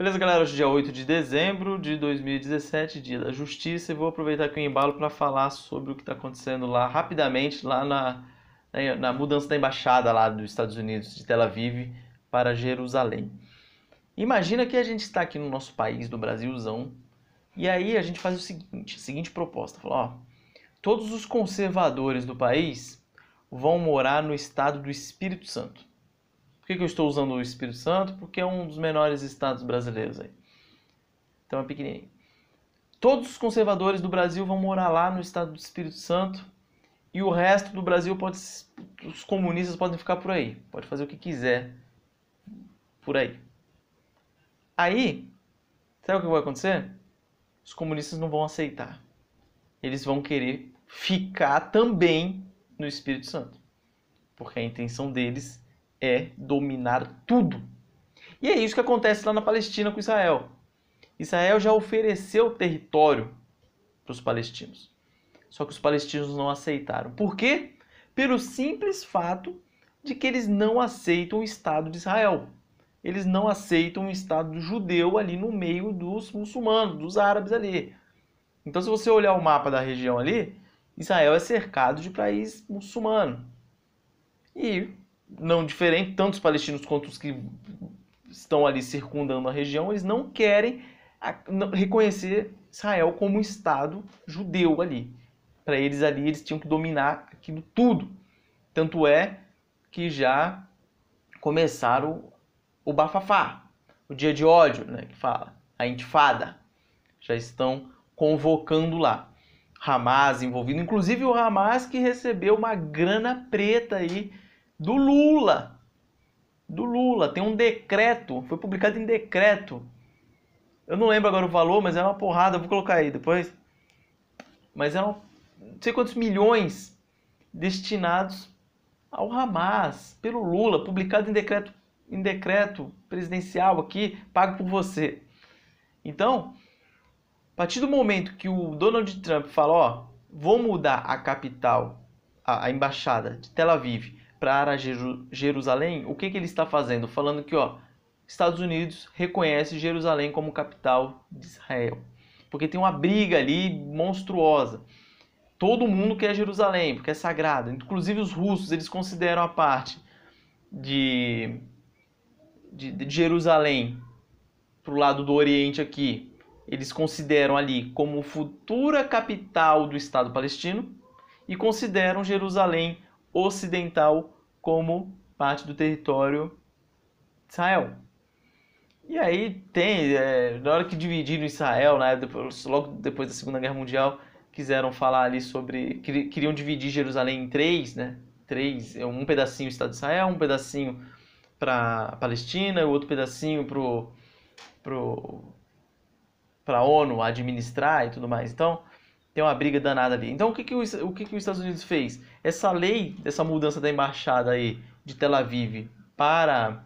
Beleza, galera? Hoje é dia 8 de dezembro de 2017, dia da justiça, e vou aproveitar aqui o embalo para falar sobre o que está acontecendo lá rapidamente, lá na, na, mudança da embaixada lá dos Estados Unidos, de Tel Aviv para Jerusalém. Imagina que a gente está aqui no nosso país, do Brasilzão, e aí a gente faz o seguinte, a seguinte proposta, fala, ó, todos os conservadores do país vão morar no estado do Espírito Santo que, que eu estou usando o Espírito Santo? Porque é um dos menores estados brasileiros aí. Então é pequenininho. Todos os conservadores do Brasil vão morar lá no estado do Espírito Santo e o resto do Brasil pode. Os comunistas podem ficar por aí, pode fazer o que quiser por aí. Aí, sabe o que vai acontecer? Os comunistas não vão aceitar. Eles vão querer ficar também no Espírito Santo, porque a intenção deles é dominar tudo. E é isso que acontece lá na Palestina com Israel. Israel já ofereceu território para os palestinos. Só que os palestinos não aceitaram. Por quê? Pelo simples fato de que eles não aceitam o Estado de Israel. Eles não aceitam o Estado judeu ali no meio dos muçulmanos, dos árabes ali. Então, se você olhar o mapa da região ali, Israel é cercado de país muçulmano. E não diferente, tanto os palestinos quanto os que estão ali circundando a região, eles não querem reconhecer Israel como um Estado judeu ali. Para eles ali, eles tinham que dominar aquilo tudo. Tanto é que já começaram o bafafá, o dia de ódio, né, que fala, a intifada. Já estão convocando lá. Hamas envolvido, inclusive o Hamas que recebeu uma grana preta aí do Lula. Do Lula. Tem um decreto, foi publicado em decreto. Eu não lembro agora o valor, mas era é uma porrada, vou colocar aí depois. Mas eram não sei quantos milhões destinados ao Hamas, pelo Lula, publicado em decreto, em decreto presidencial aqui, pago por você. Então, a partir do momento que o Donald Trump fala, ó, vou mudar a capital, a, a embaixada de Tel Aviv para Jerusalém, o que, que ele está fazendo? Falando que ó, Estados Unidos reconhece Jerusalém como capital de Israel. Porque tem uma briga ali monstruosa. Todo mundo quer Jerusalém, porque é sagrado. Inclusive os russos, eles consideram a parte de, de, de Jerusalém para o lado do Oriente aqui. Eles consideram ali como futura capital do Estado palestino e consideram Jerusalém ocidental como parte do território de Israel. E aí tem, é, na hora que dividiram Israel, né, depois, logo depois da Segunda Guerra Mundial, quiseram falar ali sobre, queriam dividir Jerusalém em três, né, três, é, um pedacinho o Estado de Israel, um pedacinho para Palestina, o outro pedacinho para pro, pro, a ONU administrar e tudo mais. Então, tem uma briga danada ali. Então, o que, que, os, o que, que os Estados Unidos fez? Essa lei, dessa mudança da embaixada aí de Tel Aviv para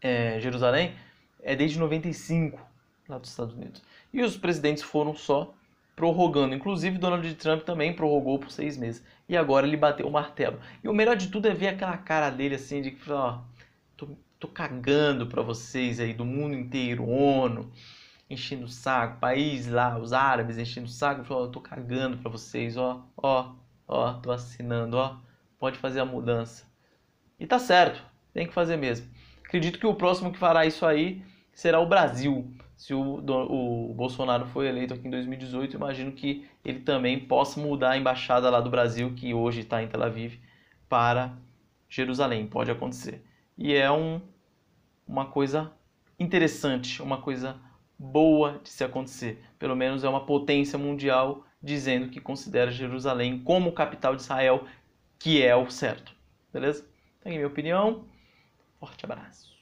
é, Jerusalém é desde 95 lá dos Estados Unidos. E os presidentes foram só prorrogando. Inclusive, Donald Trump também prorrogou por seis meses. E agora ele bateu o martelo. E o melhor de tudo é ver aquela cara dele assim, de que, ó, tô, tô cagando pra vocês aí do mundo inteiro, ONU, enchendo o saco, país lá, os árabes enchendo o saco, falou, oh, eu tô cagando para vocês, ó, ó, ó, tô assinando, ó, pode fazer a mudança. E tá certo, tem que fazer mesmo. Acredito que o próximo que fará isso aí será o Brasil. Se o, o Bolsonaro foi eleito aqui em 2018, imagino que ele também possa mudar a embaixada lá do Brasil, que hoje está em Tel Aviv, para Jerusalém. Pode acontecer. E é um, uma coisa interessante, uma coisa boa de se acontecer. Pelo menos é uma potência mundial dizendo que considera Jerusalém como capital de Israel, que é o certo. Beleza? Então, minha opinião. Forte abraço.